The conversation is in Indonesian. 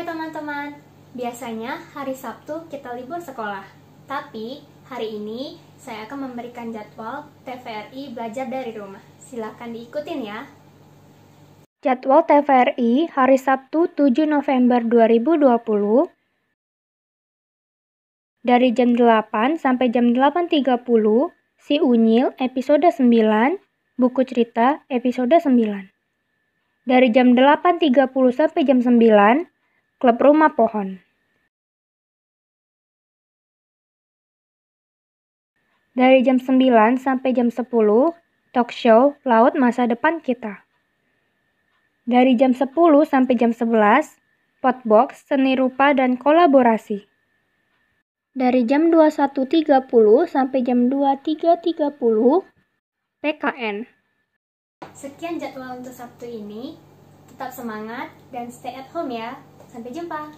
Hai teman-teman, biasanya hari Sabtu kita libur sekolah. Tapi hari ini saya akan memberikan jadwal TVRI belajar dari rumah. Silahkan diikutin ya. Jadwal TVRI hari Sabtu 7 November 2020 dari jam 8 sampai jam 8.30 Si Unyil episode 9 Buku cerita episode 9. Dari jam 8.30 sampai jam 9, klub rumah pohon. Dari jam 9 sampai jam 10, talk show Laut Masa Depan Kita. Dari jam 10 sampai jam 11, potbox, seni rupa, dan kolaborasi. Dari jam 21.30 sampai jam 23.30, PKN. Sekian jadwal untuk Sabtu ini. Tetap semangat dan stay at home ya. Sampai jumpa!